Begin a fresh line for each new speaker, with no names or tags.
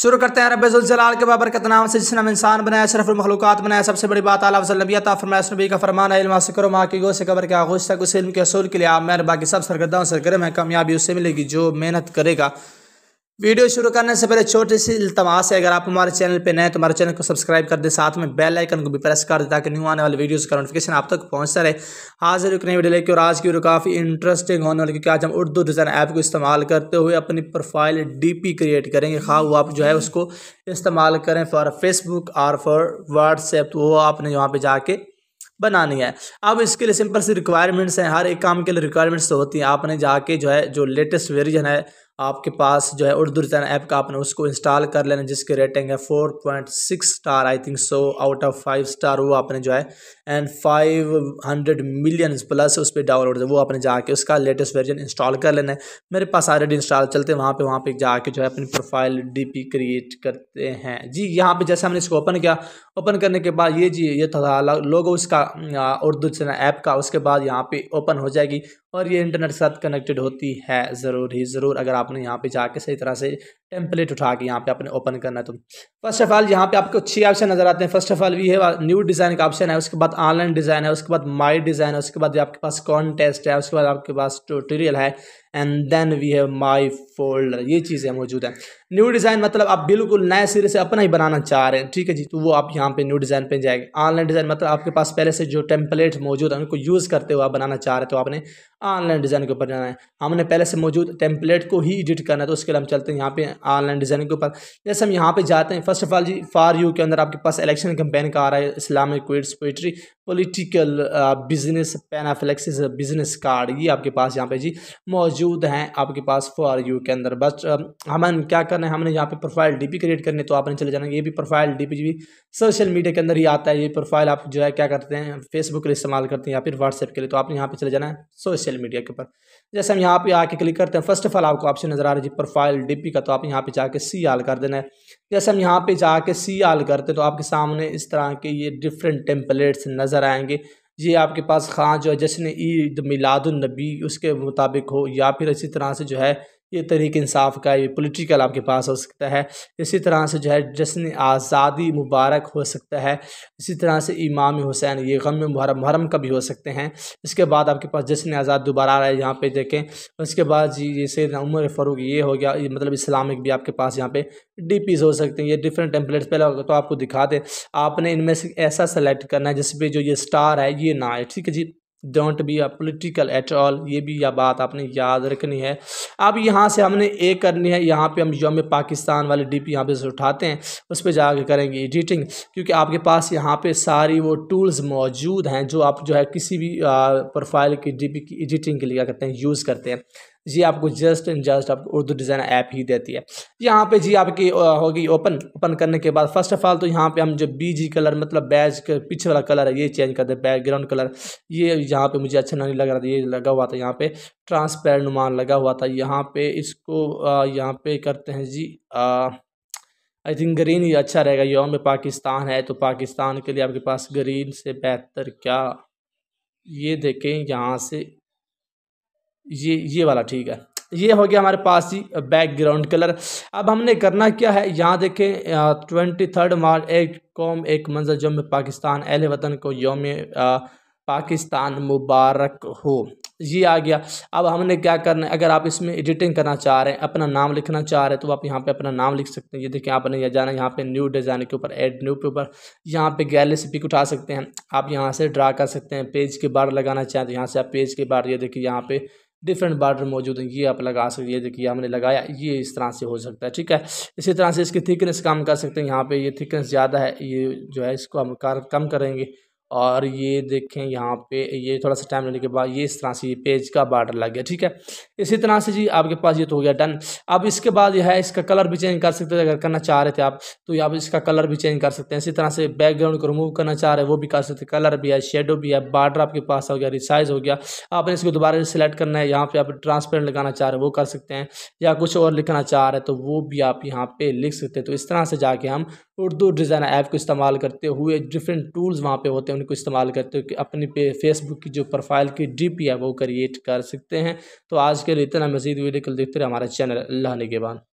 शुरू करते हैं रब जलाल के बाबर के नाम से जिसने हम इंसान बनाया सिर्फ मखलूकत बनाया सबसे बड़ी बात आला वसलबियता फरमाइश नबी का फरमान इल्म करो माँ की गो से कबर के आगोश तक उस इल्म के असूल के लिए आप मेरे बाकी सब सरगर्दाओं से सरगर्म है कामयाबी उससे मिलेगी जो मेहनत करेगा वीडियो शुरू करने से पहले छोटी सी इल्तमास है अगर आप हमारे चैनल पे नए तो हमारे चैनल को सब्सक्राइब कर दे साथ में बेल आइकन को भी प्रेस कर दे ताकि न्यू आने वाले वीडियोस का नोटिफिकेशन आप तक पहुंचता रहे हाजिर एक नई वीडियो लेकर और आज की वीडियो काफ़ी इंटरेस्टिंग होने वाली क्योंकि आज हम उर्दू डिज़ाइन ऐप को इस्तेमाल करते हुए अपनी प्रोफाइल डी क्रिएट करेंगे खा हाँ, वो आप जो है उसको इस्तेमाल करें फॉर फेसबुक और फॉर व्हाट्सएप तो वो आपने यहाँ पर जाके बनानी है अब इसके लिए सिंपल सी रिक्वायरमेंट्स हैं हर एक काम के लिए रिक्वायरमेंट्स तो होती हैं आपने जाके जो है जो लेटेस्ट वेरिजन है आपके पास जो है उर्दू रिटर्न ऐप का आपने उसको इंस्टॉल कर लेना जिसकी रेटिंग है four point six star I think so out of five star वो आपने जो है and five hundred million plus उस पर डाउनलोड वो आपने जाके उसका लेटेस्ट वर्जन इंस्टॉल कर लेना है मेरे पास ऑलरेडी इंस्टॉल चलते हैं वहाँ पर वहाँ पर जाके जो है अपनी प्रोफाइल डी क्रिएट करते हैं जी यहाँ पर जैसे हमने इसको ओपन किया ओपन करने के बाद ये जी ये था लोगो उसका उर्दू चैनल ऐप का उसके बाद यहाँ पे ओपन हो जाएगी और ये इंटरनेट के साथ कनेक्टेड होती है ज़रूर ही ज़रूर अगर आपने यहाँ पे जाके सही तरह से टेम्पलेट उठा के यहाँ पे आपने ओपन करना है तो फर्स्ट ऑफ ऑल यहाँ पे आपको छह ऑप्शन नज़र आते हैं फर्स्ट ऑफ ऑल ये है न्यू डिज़ाइन का ऑप्शन है उसके बाद ऑनलाइन डिज़ाइन है उसके बाद माई डिज़ाइन है उसके बाद आपके पास कॉन्टेस्ट है उसके बाद आपके पास ट्यूटोरियल है and then we have my folder ये चीज़ें मौजूद हैं न्यू डिज़ाइन मतलब आप बिल्कुल नए सिरे से अपना ही बनाना चाह रहे हैं ठीक है जी तो वो आप यहाँ पे न्यू डिज़ाइन पे जाएंगे ऑनलाइन डिज़ाइन मतलब आपके पास पहले से जो टेम्पलेट मौजूद है उनको यूज़ करते हुए आप बनाना चाह रहे तो आपने ऑनलाइन डिज़ाइन के ऊपर जाना है हमने पहले से मौजूद टेम्पलेट को ही एडिट करना है तो उसके लिए हम चलते हैं यहाँ पे ऑनलाइन डिज़ाइन के ऊपर जैसे हम यहाँ पे जाते हैं फर्स्ट ऑफ ऑल जी फार यू के अंदर आपके पास इलेक्शन कैंपेन का आ रहा है इस्लामिक क्विड्स पोइट्री पोलिटिकल बिजनेस पेनाफ्लेक्सिस बिजनेस कार्ड ये आपके पास यहाँ पे जी मौजूद मौजूद हैं आपके पास फॉर यू के अंदर बस हमें क्या करना है हमने यहाँ पे प्रोफाइल डीपी क्रिएट करने तो आपने चले जाना ये भी प्रोफाइल डीपी भी सोशल मीडिया के अंदर ही आता है ये प्रोफाइल आप जो है क्या करते हैं फेसबुक के लिए इस्तेमाल करते हैं या फिर व्हाट्सएप के लिए तो आपने यहाँ पर चले जाना है सोशल मीडिया के ऊपर जैसे हम यहाँ पर आके क्लिक करते हैं फर्स्ट ऑफ ऑल आपको ऑप्शन नज़र आ रही है प्रोफाइल डी का तो आप यहाँ पर जाके सी आल कर देना है जैसे हम यहाँ पर जाके सी आल करते हैं तो आपके सामने इस तरह के ये डिफरेंट टेम्पलेट्स नज़र आएंगे ये आपके पास ख़ां जो है जश्न ईद मिलादुलनबी उसके मुताबिक हो या फिर इसी तरह से जो है ये तरीक इंसाफ का ये पॉलिटिकल आपके पास हो सकता है इसी तरह से जो है जश्न आज़ादी मुबारक हो सकता है इसी तरह से इमाम हुसैन ये गम मुहरम मुहरम का भी हो सकते हैं इसके बाद आपके पास जश्न आज़ाद दोबारा आ रहा है यहाँ पर देखें उसके बाद जी सैद उमर फ़रूक ये हो गया ये मतलब इस्लामिक भी आपके पास यहाँ पर डी पीज़ हो सकते हैं ये डिफरेंट टेम्पलेट्स पहले तो आपको दिखा दें आपने इनमें से ऐसा सेलेक्ट करना है जिसपे जो ये स्टार है ये ना है ठीक है जी don't be a political at all ये भी यह बात आपने याद रखनी है अब यहाँ से हमने ए करनी है यहाँ पे हम योम पाकिस्तान वाले डी पी यहाँ पर उठाते हैं उस पर जाके करेंगे एडिटिंग क्योंकि आपके पास यहाँ पे सारी वो टूल्स मौजूद हैं जो आप जो है किसी भी प्रोफाइल की डी पी की एडिटिंग के लिए क्या करते हैं यूज़ करते हैं जी आपको जस्ट एंड जस्ट आपको उर्दू डिज़ाइन ऐप ही देती है यहाँ पे जी आपकी होगी ओपन ओपन करने के बाद फर्स्ट ऑफ ऑल तो यहाँ पे हम जो बी जी कलर मतलब बैज के पीछे वाला कलर है ये चेंज कर दे बैकग्राउंड कलर ये यहाँ पे मुझे अच्छा नहीं लग रहा था ये लगा हुआ था यहाँ पे ट्रांसपेरेंट नुमान लगा हुआ था यहाँ पे इसको यहाँ पे करते हैं जी आई थिंक ग्रीन ही अच्छा रहेगा योम पाकिस्तान है तो पाकिस्तान के लिए आपके पास ग्रीन से बेहतर क्या ये देखें यहाँ से ये ये वाला ठीक है ये हो गया हमारे पास ही बैकग्राउंड कलर अब हमने करना क्या है यहाँ देखें ट्वेंटी थर्ड मार्च एक कौम एक मंजर जम पाकिस्तान अहल वतन को योम पाकिस्तान मुबारक हो ये आ गया अब हमने क्या करना है अगर आप इसमें एडिटिंग करना चाह रहे हैं अपना नाम लिखना चाह रहे हैं तो आप यहाँ पे अपना नाम लिख सकते हैं ये देखिए आपने यह जाना यहाँ पे न्यू डिज़ाइन के ऊपर एड न्यू के ऊपर यहाँ पे गैलरी से पिक उठा सकते हैं आप यहाँ से ड्रा कर सकते हैं पेज के बार लगाना चाहें तो यहाँ से आप पेज के बार ये देखिए यहाँ पर डिफरेंट बॉर्डर मौजूद हैं ये आप लगा सकते हैं देखिए हमने लगाया ये इस तरह से हो सकता है ठीक है इसी तरह से इसकी थिकनेस कम कर सकते हैं यहाँ पे ये थिकनेस ज़्यादा है ये जो है इसको हम कम करेंगे और ये देखें यहाँ पे ये थोड़ा सा टाइम लेने के बाद ये इस तरह से ये पेज का बॉर्डर लग गया ठीक है इसी तरह से जी आपके पास ये तो हो गया डन अब इसके बाद यह है इसका कलर भी चेंज कर सकते थे अगर करना चाह रहे थे आप तो आप इसका कलर भी चेंज कर सकते हैं इसी तरह से बैकग्राउंड को रिमूव करना चाह रहे हैं वो भी कर सकते कलर भी है शेडो भी है बार्डर आपके पास हो गया रिसाइज हो गया आपने इसको दोबारा सेलेक्ट करना है यहाँ पर आप ट्रांसपेरेंट लगाना चाह रहे हैं वो कर सकते हैं या कुछ और लिखना चाह रहे हैं तो वो भी आप यहाँ पर लिख सकते हैं तो इस तरह से जाके हम उर्दू डिज़ाइन ऐप को इस्तेमाल करते हुए डिफरेंट टूल्स वहाँ पे होते हैं उनको इस्तेमाल करते हुए अपनी पे फेसबुक की जो प्रोफाइल की डीपी है वो क्रिएट कर सकते हैं तो आज के लिए इतना मजीद वीडियो कल देखते रहे हमारा चैनल अल्लाह ने के